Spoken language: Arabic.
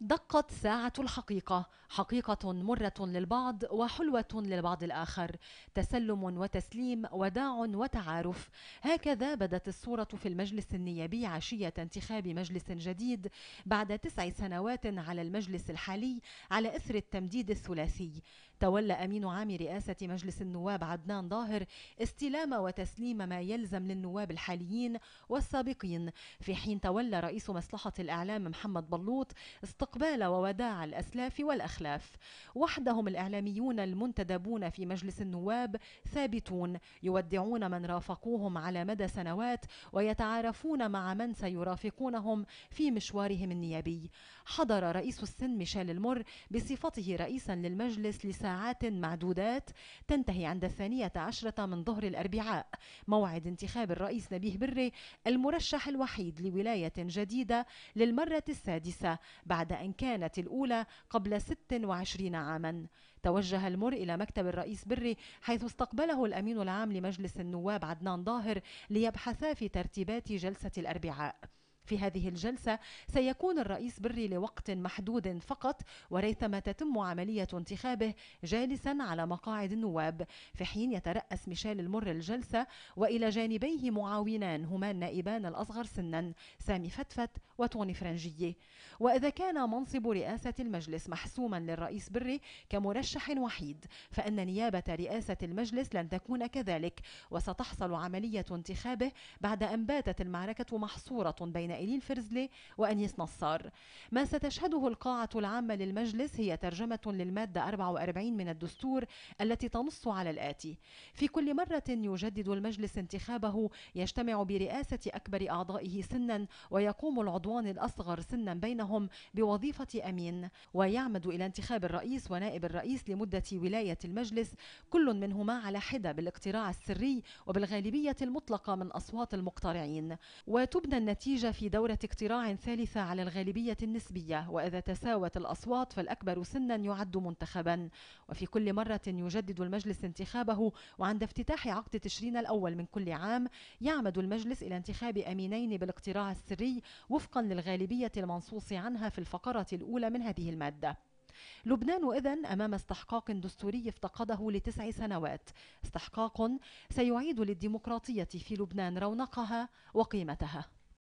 دقت ساعة الحقيقة، حقيقة مرة للبعض وحلوة للبعض الآخر، تسلم وتسليم، وداع وتعارف، هكذا بدت الصورة في المجلس النيابي عشية انتخاب مجلس جديد بعد تسع سنوات على المجلس الحالي على إثر التمديد الثلاثي. تولى أمين عام رئاسة مجلس النواب عدنان ظاهر استلام وتسليم ما يلزم للنواب الحاليين والسابقين، في حين تولى رئيس مصلحة الإعلام محمد بلوط استقبال ووداع الأسلاف والأخلاف وحدهم الإعلاميون المنتدبون في مجلس النواب ثابتون يودعون من رافقوهم على مدى سنوات ويتعارفون مع من سيرافقونهم في مشوارهم النيابي حضر رئيس السن ميشيل المر بصفته رئيسا للمجلس لساعات معدودات تنتهي عند الثانية عشرة من ظهر الأربعاء موعد انتخاب الرئيس نبيه بري المرشح الوحيد لولاية جديدة للمرة السادسة بعد إن كانت الأولى قبل 26 عاما توجه المر إلى مكتب الرئيس بري حيث استقبله الأمين العام لمجلس النواب عدنان ظاهر ليبحثا في ترتيبات جلسة الأربعاء في هذه الجلسة سيكون الرئيس بري لوقت محدود فقط وريثما تتم عملية انتخابه جالسا على مقاعد النواب في حين يترأس ميشيل المر الجلسة وإلى جانبيه معاونان هما النائبان الأصغر سنا سامي فتفت وتوني فرنجية وإذا كان منصب رئاسة المجلس محسوما للرئيس بري كمرشح وحيد فإن نيابة رئاسة المجلس لن تكون كذلك وستحصل عملية انتخابه بعد أن باتت المعركة محصورة بين إيلي الفرزلي وأنيس نصار ما ستشهده القاعة العامة للمجلس هي ترجمة للمادة 44 من الدستور التي تنص على الآتي في كل مرة يجدد المجلس انتخابه يجتمع برئاسة أكبر أعضائه سنا ويقوم العضوان الأصغر سنا بينهم بوظيفة أمين ويعمد إلى انتخاب الرئيس ونائب الرئيس لمدة ولاية المجلس كل منهما على حدة بالاقتراع السري وبالغالبية المطلقة من أصوات المقترعين وتبنى النتيجة في في دورة اقتراع ثالثة على الغالبية النسبية وإذا تساوت الأصوات فالأكبر سنا يعد منتخبا وفي كل مرة يجدد المجلس انتخابه وعند افتتاح عقد تشرين الأول من كل عام يعمد المجلس إلى انتخاب أمينين بالاقتراع السري وفقا للغالبية المنصوص عنها في الفقرة الأولى من هذه المادة لبنان إذا أمام استحقاق دستوري افتقده لتسع سنوات استحقاق سيعيد للديمقراطية في لبنان رونقها وقيمتها